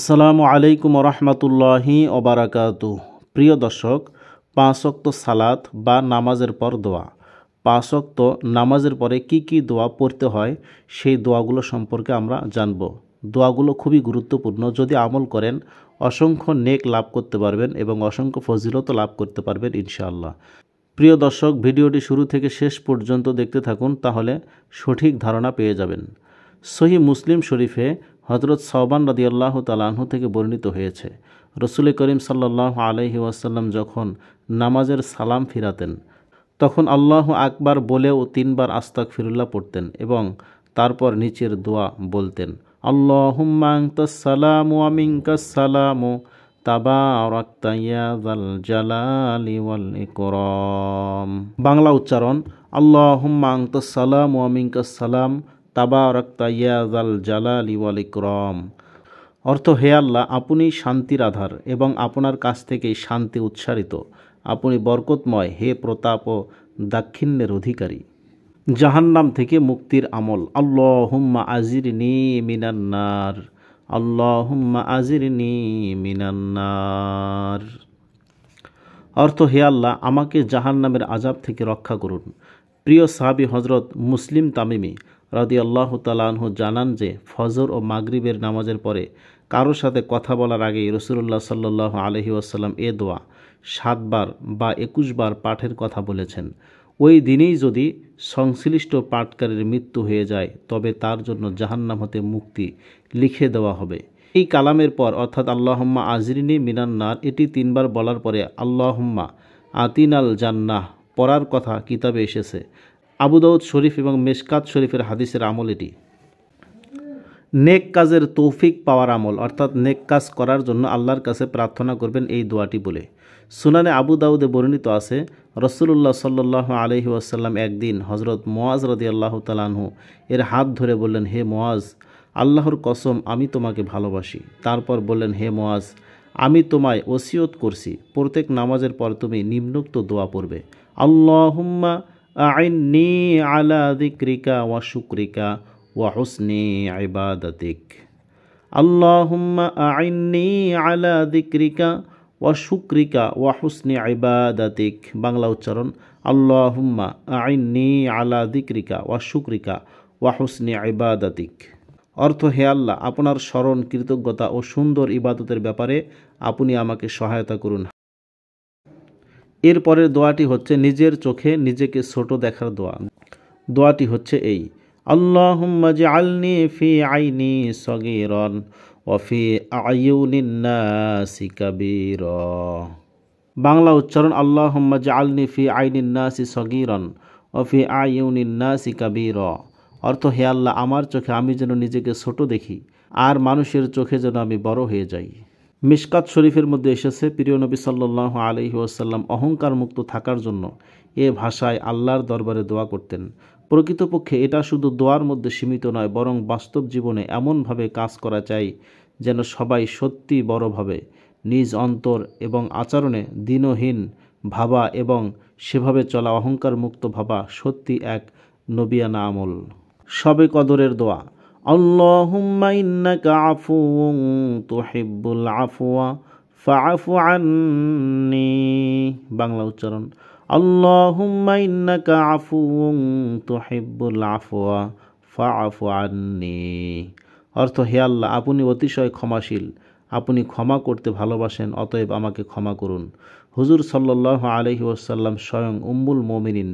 আসসালামু আলাইকুম রহমতুল্লাহি ওবারাকাতু প্রিয় দর্শক পাঁচক্ত সালাত বা নামাজের পর দোয়া পাঁচক্ত নামাজের পরে কি কি দোয়া পড়তে হয় সেই দোয়াগুলো সম্পর্কে আমরা জানব দোয়াগুলো খুবই গুরুত্বপূর্ণ যদি আমল করেন অসংখ্য নেক লাভ করতে পারবেন এবং অসংখ্য ফজিলত লাভ করতে পারবেন ইনশাআল্লাহ প্রিয় দর্শক ভিডিওটি শুরু থেকে শেষ পর্যন্ত দেখতে থাকুন তাহলে সঠিক ধারণা পেয়ে যাবেন সহি মুসলিম শরীফে হজরত সওবান রদিয়াল্লাহ তালাহু থেকে বর্ণিত হয়েছে রসুল করিম সাল্লাহ আলহি ওয়াসাল্লাম যখন নামাজের সালাম ফিরাতেন তখন আল্লাহ আকবার বলেও তিনবার আস্তাক ফিরুল্লাহ পড়তেন এবং তারপর নিচের দোয়া বলতেন আল্লাহুম্মাংতালামু আমিংকাসালামু বাংলা উচ্চারণ আল্লাহুম্মাংতালামু আমিংকাসালাম তাবারকতা ইয়াজাল জালাল ইওয়াল ইকরম অর্থ হে আল্লাহ আপনি শান্তির আধার এবং আপনার কাছ থেকেই শান্তি উচ্চারিত আপনি বরকতময় হে প্রতাপ ও দাক্ষিণ্যের অধিকারী জাহান্নাম থেকে মুক্তির আমল আল্লাহ হুম্মা আজির নি মিনান্নার আল্লাহ হুম্মা আজির নি মিনান্নার অর্থ হে আল্লাহ আমাকে জাহান্নামের আজাব থেকে রক্ষা করুন প্রিয় সাহাবি হজরত মুসলিম তামিমি রাদি আল্লাহ তালাহু জানান যে ফজর ও মাগরিবের নামাজের পরে কারোর সাথে কথা বলার আগেই রসুল্লাহ সাল্লাহ আলহি আসাল্লাম এ দোয়া সাতবার বা একুশবার পাঠের কথা বলেছেন ওই দিনেই যদি সংশ্লিষ্ট পাঠকারীর মৃত্যু হয়ে যায় তবে তার জন্য জাহান্নাম হতে মুক্তি লিখে দেওয়া হবে এই কালামের পর অর্থাৎ আল্লাহম্মা আজরিনী মিনান্নার এটি তিনবার বলার পরে আল্লাহম্মা আতিনাল জান্নাহ পড়ার কথা কিতাবে এসেছে আবুদাউদ শরীফ এবং মেশকাত শরীফের হাদিসের আমল এটি নেক কাজের তৌফিক পাওয়ার আমল অর্থাৎ নেক কাজ করার জন্য আল্লাহর কাছে প্রার্থনা করবেন এই দোয়াটি বলে সুনানে আবু দাউদে বর্ণিত আছে রসুল্লাহ সাল্লাহ আলহি আসাল্লাম একদিন হজরত মোয়াজ রদি আল্লাহ তালানহু এর হাত ধরে বললেন হে মোয়াজ আল্লাহর কসম আমি তোমাকে ভালোবাসি তারপর বললেন হে মোয়াজ আমি তোমায় ওসিয়ত করছি প্রত্যেক নামাজের পর তুমি নিম্নোক্ত দোয়া পড়বে আল্লাহুম্মা আইননি আলা দিক্রিকা ওয়া শুক্রিকা ওয়া হুসনি ইবাদাতিক আল্লাহুম্মা আইননি আলা দিক্রিকা ওয়া শুক্রিকা ওয়া হুসনি ইবাদাতিক বাংলা উচ্চারণ আল্লাহুম্মা আইননি আলা দিক্রিকা ওয়া শুক্রিকা ওয়া হুসনি ইবাদাতিক অর্থ হে আল্লাহ আপনার স্মরণ কৃতজ্ঞতা ও সুন্দর ইবাদতের ব্যাপারে আপনি আমাকে সহায়তা করুন এরপরের দোয়াটি হচ্ছে নিজের চোখে নিজেকে ছোট দেখার দোয়া দোয়াটি হচ্ছে এই আল্লাহুম্মা ফি আইনি সগীরান ওয়া ফি আয়ুনিন কাবীরা বাংলা উচ্চারণ আল্লাহুম্মা আলনি ফি আইনিন নাসি সগীরান ওয়া ফি আয়ুনিন নাসি কাবীরা অর্থ হে আল্লাহ আমার চোখে আমি যেন নিজেকে ছোট দেখি আর মানুষের চোখে যেন আমি বড় হয়ে যাই মিসকাত শরীফের মধ্যে এসেছে প্রিয় নবী সাল্লাহ আলহি ওয়াসাল্লাম অহংকার মুক্ত থাকার জন্য এ ভাষায় আল্লাহর দরবারে দোয়া করতেন প্রকৃতপক্ষে এটা শুধু দোয়ার মধ্যে সীমিত নয় বরং বাস্তব জীবনে এমনভাবে কাজ করা চাই যেন সবাই সত্যি বড়ভাবে নিজ অন্তর এবং আচরণে দিনহীন ভাবা এবং সেভাবে চলা অহংকার মুক্ত ভাবা সত্যি এক নবিয়ানা আমল সবে কদরের দোয়া اللهم إنك عفو تحب العفو فاعف عني بانلا উচ্চারণ اللهم إنك عفو تحب العفو فاعف عني অর্থ হে আল্লাহ আপনি অতিশয় ক্ষমাশীল আপনি ক্ষমা করতে ভালোবাসেন অতএব আমাকে ক্ষমা করুন হুজুর সাল্লাহ আলহি ওসাল্লাম স্বয়ং উম্বুল মোমিনিন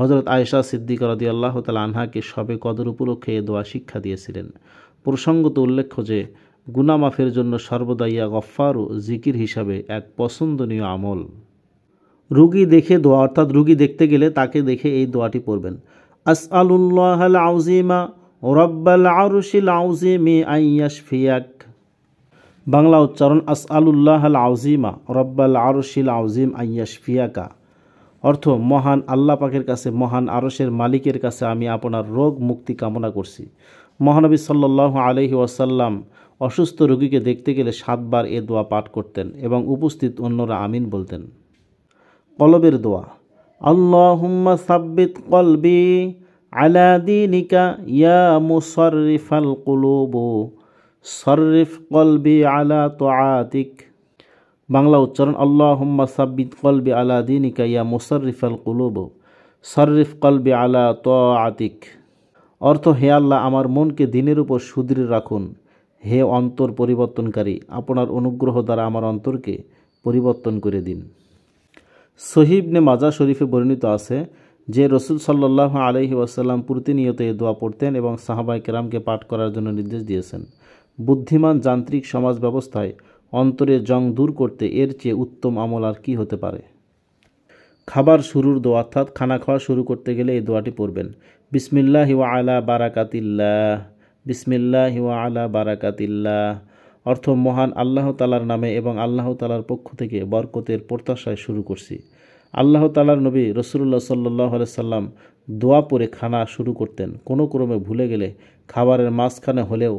হজরত আয়েশা সিদ্দিক রদি আল্লাহ তাল আনহাকে সবে কদর উপলক্ষে এ দোয়া শিক্ষা দিয়েছিলেন প্রসঙ্গত উল্লেখ্য যে গুনামাফের জন্য সর্বদা ইয়া ও জিকির হিসাবে এক পছন্দনীয় আমল রুগী দেখে দোয়া অর্থাৎ রুগী দেখতে গেলে তাকে দেখে এই দোয়াটি পড়বেন আস আলুল্লাহ আউজিমা রব্বাল আরুশিল আউজিমি আইয়াস ফিয়াক বাংলা উচ্চারণ আস আলুল্লাহ আল আউজিমা রব্বাল আরুশিল আউজিম আইয়াস ফিয়াকা অর্থ মহান আল্লাহ পাকের কাছে মহান আরসের মালিকের কাছে আমি আপনার রোগ মুক্তি কামনা করছি মহানবী সাল্লাহ আলহি ওয়াসাল্লাম অসুস্থ রোগীকে দেখতে গেলে সাতবার এ দোয়া পাঠ করতেন এবং উপস্থিত অন্যরা আমিন বলতেন কলবের দোয়া আল্লাহ সাব্বিত কলবি আলা দিনিকা ইয়া মুসরিফাল কুলুবু কলবি আলা তো বাংলা উচ্চারণ আল্লাহ হুম্মা সাব্বিদ কলবি আলা দিনিকা ইয়া মুসারিফ আল কুলুব সরিফ কলবি আলা ত আতিক অর্থ হে আল্লাহ আমার মনকে দিনের উপর সুদৃঢ় রাখুন হে অন্তর পরিবর্তনকারী আপনার অনুগ্রহ দ্বারা আমার অন্তরকে পরিবর্তন করে দিন সহিবনে মাজা শরীফে বর্ণিত আছে যে রসুল সাল্লাহ আলহি ওয়াসাল্লাম প্রতিনিয়ত এই দোয়া পড়তেন এবং সাহাবাই কেরামকে পাঠ করার জন্য নির্দেশ দিয়েছেন বুদ্ধিমান যান্ত্রিক সমাজ ব্যবস্থায় অন্তরের জং দূর করতে এর চেয়ে উত্তম আমল আর কী হতে পারে খাবার শুরুর দোয়া অর্থাৎ খানা খাওয়া শুরু করতে গেলে এই দোয়াটি পড়বেন বিসমিল্লাহ ওয়া আলা বারাকাতিল্লাহ বিসমিল্লাহ ওয়া আলা বারাকাতিল্লাহ অর্থ মহান আল্লাহ তালার নামে এবং আল্লাহ তালার পক্ষ থেকে বরকতের প্রত্যাশায় শুরু করছি আল্লাহ তালার নবী রসুল্লাহ সাল্লাহ সাল্লাম দোয়া পরে খানা শুরু করতেন কোনো ক্রমে ভুলে গেলে খাবারের মাঝখানে হলেও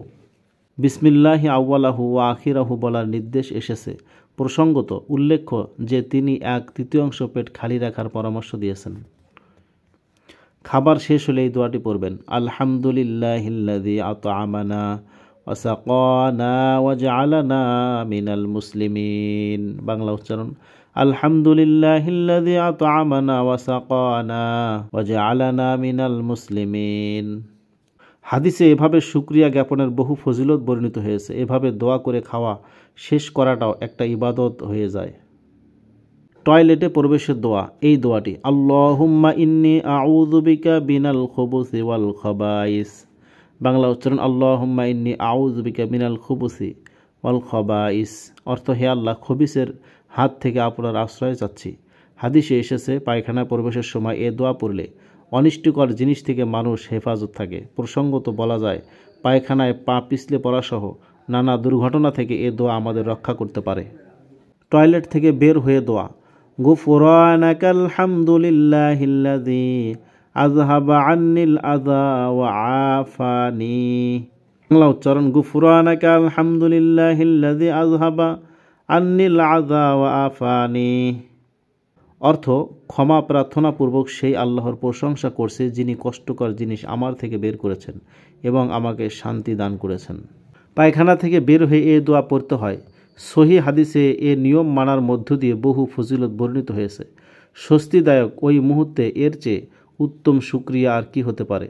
বিসমিল্লাহি আউ্বালাহু ও আখিরাহু বলার নির্দেশ এসেছে প্রসঙ্গত উল্লেখ্য যে তিনি এক তৃতীয়াংশ পেট খালি রাখার পরামর্শ দিয়েছেন খাবার শেষ হলে এই দোয়াটি পড়বেন আলহামদুলিল্লাহিল্লাযী আতআমানা ওয়া মিনাল মুসলিমিন বাংলা উচ্চারণ আলহামদুলিল্লাহ মিনাল মুসলিমিন হাদিসে এভাবে সুক্রিয়া জ্ঞাপনের বহু ফজিলত বর্ণিত হয়েছে এভাবে দোয়া করে খাওয়া শেষ করাটাও একটা ইবাদত হয়ে যায় টয়লেটে প্রবেশের দোয়া এই দোয়াটি আল্লাহুম্মা ইন্নি আউজুবিকা বিনাল খবুসি ওয়াল খবাইস বাংলা উচ্চারণ আল্লাহুম্মা ইন্নি আউজুবিকা বিনাল খবুসি ওয়াল খবাইস অর্থ হে আল্লাহ খবিসের হাত থেকে আপনার আশ্রয় চাচ্ছি হাদিসে এসেছে পায়খানা প্রবেশের সময় এ দোয়া পড়লে অনিষ্টকর জিনিস থেকে মানুষ হেফাজত থাকে প্রসঙ্গত বলা যায় পায়খানায় পা পিছলে পড়াসহ নানা দুর্ঘটনা থেকে এ দোয়া আমাদের রক্ষা করতে পারে টয়লেট থেকে বের হয়ে দোয়া গুফরানাকাল হামদুলিল্লাহিল্লাযী আযহাবা আন্নিল আযা ওয়া আফানি বাংলা উচ্চারণ গুফরানাকা আলহামদুলিল্লাহিল্লাযী আজহাবা আন্নিল আযা ওয়া আফানি অর্থ ক্ষমা প্রার্থনাপূর্বক সেই আল্লাহর প্রশংসা করছে যিনি কষ্টকর জিনিস আমার থেকে বের করেছেন এবং আমাকে শান্তি দান করেছেন পায়খানা থেকে বের হয়ে এ দোয়া পড়তে হয় সহি হাদিসে এ নিয়ম মানার মধ্য দিয়ে বহু ফজিলত বর্ণিত হয়েছে স্বস্তিদায়ক ওই মুহূর্তে এর চেয়ে উত্তম সুক্রিয়া আর কি হতে পারে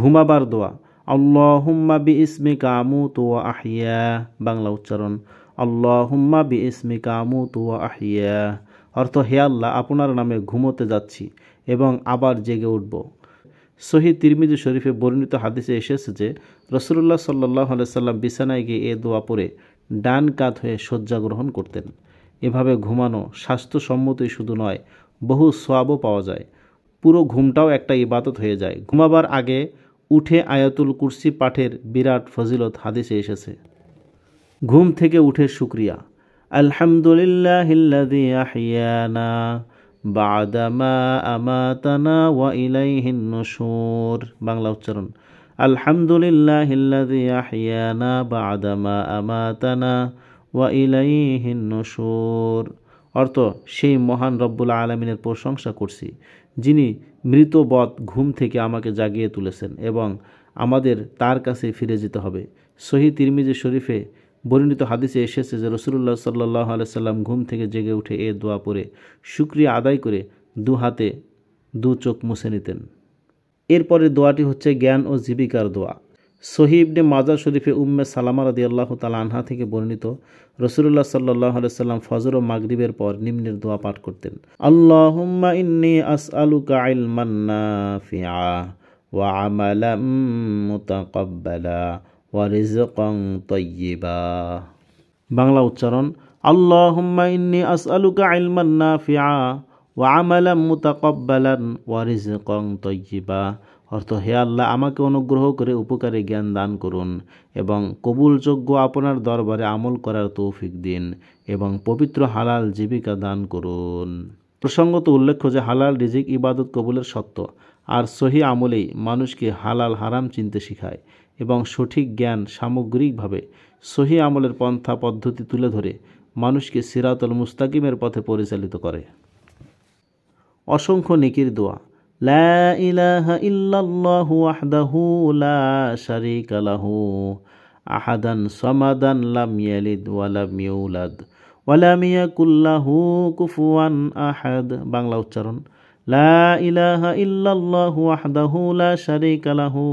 ঘুমাবার দোয়া আল্লাহ হুম্মা বি ইসমে কামু তো আহিয়া বাংলা উচ্চারণ আল্লাহ হুম্মা বি ইসমে কামু তো আহিয়া অর্থ হে আল্লাহ আপনার নামে ঘুমোতে যাচ্ছি এবং আবার জেগে উঠব সহি তিরমিজি শরীফে বর্ণিত হাদিসে এসেছে যে রসুল্লাহ সাল্লাহ সাল্লাম বিছানায় গিয়ে এ দোয়া পরে ডান কাত হয়ে শয্যা গ্রহণ করতেন এভাবে ঘুমানো স্বাস্থ্যসম্মতই শুধু নয় বহু সোয়াবও পাওয়া যায় পুরো ঘুমটাও একটা ইবাদত হয়ে যায় ঘুমাবার আগে উঠে আয়াতুল কুরসি পাঠের বিরাট ফজিলত হাদিসে এসেছে ঘুম থেকে উঠে শুক্রিয়া আলহামদুলিল্লাহিল্লাযী আহিয়ানা বাদামা আমাতানা ওয়া ইলাইহিন নুশুর বাংলা উচ্চারণ আলহামদুলিল্লাহিল্লাযী আহিয়ানা বাদামা আমাতানা ওয়া ইলাইহিন নুশুর অর্থ সেই মহান রব্বুল আলমিনের প্রশংসা করছি যিনি মৃতবধ ঘুম থেকে আমাকে জাগিয়ে তুলেছেন এবং আমাদের তার কাছে ফিরে যেতে হবে সহি তিরমিজি শরীফে বর্ণিত হাদিসে এসেছে যে রসুল্লাহ সাল্লাহ আলাইসাল্লাম ঘুম থেকে জেগে উঠে এ দোয়া পরে শুক্রিয়া আদায় করে দু হাতে দু চোখ মুছে নিতেন এরপরে দোয়াটি হচ্ছে জ্ঞান ও জীবিকার দোয়া সহিবনে মাজার শরীফে উম্মে সালামা রদি আল্লাহ তালা আনহা থেকে বর্ণিত রসুল্লাহ সাল্লাহ সাল্লাম ফজর ও মাগরিবের পর নিম্নের দোয়া পাঠ করতেন আল্লাহ ইন্নি আস আলু কাইল মান্না ফিয়া ওয়া আমালাম ওয়ারিজকং তৈবা বাংলা উচ্চারণ আল্লাহ ইন্নি আসআলুকা ইলমান নাফিআ ওয়া আমালাম মুতাকাব্বালান ওয়ারিজকং তৈবা অর্থ হে আল্লাহ আমাকে অনুগ্রহ করে উপকারী জ্ঞান দান করুন এবং কবুলযোগ্য আপনার দরবারে আমল করার তৌফিক দিন এবং পবিত্র হালাল জীবিকা দান করুন প্রসঙ্গত উল্লেখ্য যে হালাল রিজিক ইবাদত কবুলের সত্য আর সহি আমলেই মানুষকে হালাল হারাম চিনতে শিখায় এবং সঠিক জ্ঞান সামগ্রিকভাবে সহি আমলের পন্থা পদ্ধতি তুলে ধরে মানুষকে সিরাতল মুস্তাকিমের পথে পরিচালিত করে অসংখ্য নেকির দোয়া লা ইলাহা ইল্লাল্লাহু ওয়াহদাহু লা শারীকা লাহু আহাদান সামাদান লাম ইয়ালিদ ওয়া লাম ইউলাদ ওয়া লাম ইয়াকুল লাহু কুফুয়ান আহাদ বাংলা উচ্চারণ লা ইলাহা ইল্লাল্লাহু ওয়াহদাহু লা শারীকা লাহু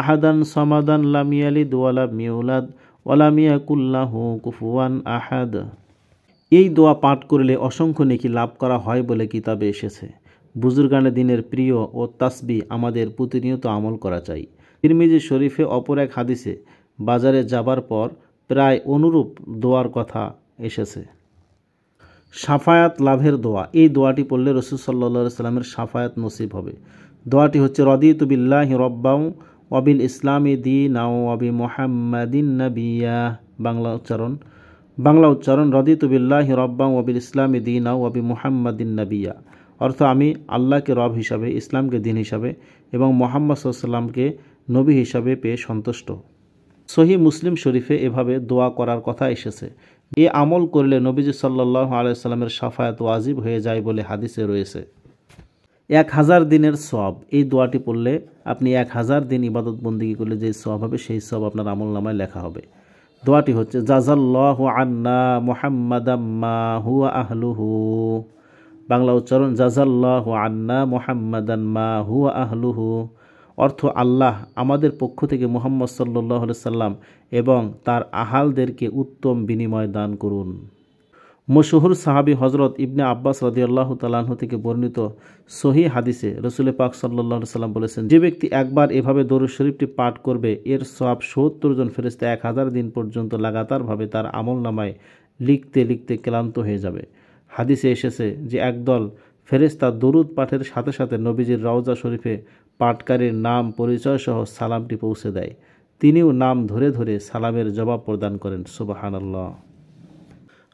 আহাদান সমাদান লামিয়ালি দোয়ালা মিউলাদ ওয়ালামিয়া কুল্লাহ কুফুয়ান আহাদ এই দোয়া পাঠ করলে অসংখ্য নেকি লাভ করা হয় বলে কিতাবে এসেছে বুজুর্গানে দিনের প্রিয় ও তাসবি আমাদের প্রতিনিয়ত আমল করা চাই তিরমিজি শরীফে অপর এক হাদিসে বাজারে যাবার পর প্রায় অনুরূপ দোয়ার কথা এসেছে সাফায়াত লাভের দোয়া এই দোয়াটি পড়লে রসুল সাল্লা সাল্লামের সাফায়াত নসিব হবে দোয়াটি হচ্ছে রদি তুবিল্লাহ রব্বাউ অবিল ইসলামী দি নাও অবি মোহাম্মদিন নবিয়া বাংলা উচ্চারণ বাংলা উচ্চারণ রদি রদিতুবিল্লাহ রব্বা অবিল ইসলামী দি নাও অবি মোহাম্মদিন নবিয়া অর্থ আমি আল্লাহকে রব হিসাবে ইসলামকে দিন হিসাবে এবং মোহাম্মদ সাল্লামকে নবী হিসাবে পেয়ে সন্তুষ্ট সহি মুসলিম শরীফে এভাবে দোয়া করার কথা এসেছে এ আমল করলে নবীজ সাল্লাহ আলাইসাল্লামের সাফায়াত ওয়াজিব হয়ে যায় বলে হাদিসে রয়েছে এক হাজার দিনের সব এই দোয়াটি পড়লে আপনি এক হাজার দিন ইবাদত বন্দিগি করলে যে সব হবে সেই সব আপনার আমল নামায় লেখা হবে দোয়াটি হচ্ছে জাজাল্লাহ আন্না মোহাম্মদাম্মা হু আহলুহু বাংলা উচ্চারণ জাজাল্লাহ আন্না মোহাম্মদান্মা হু আহলুহু অর্থ আল্লাহ আমাদের পক্ষ থেকে মোহাম্মদ সাল্লাহ সাল্লাম এবং তার আহালদেরকে উত্তম বিনিময় দান করুন মশহুর সাহাবি হজরত ইবনে আব্বাস আল্লাহ তালাহ থেকে বর্ণিত সহি হাদিসে রসুলে পাক সাল্লা সাল্লাম বলেছেন যে ব্যক্তি একবার এভাবে দরুদ শরীফটি পাঠ করবে এর সব সত্তর জন ফেরিস্তা এক হাজার দিন পর্যন্ত লাগাতারভাবে তার আমল নামায় লিখতে লিখতে ক্লান্ত হয়ে যাবে হাদিসে এসেছে যে একদল ফেরেস্তা দরুদ পাঠের সাথে সাথে নবীজির রওজা শরীফে পাঠকারীর নাম পরিচয় সহ সালামটি পৌঁছে দেয় তিনিও নাম ধরে ধরে সালামের জবাব প্রদান করেন সুবাহানাল্লাহ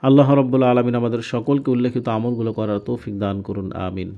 আল্লাহ রব্বুল্লা আলমিন আমাদের সকলকে উল্লেখিত আমলগুলো করার তৌফিক দান করুন আমিন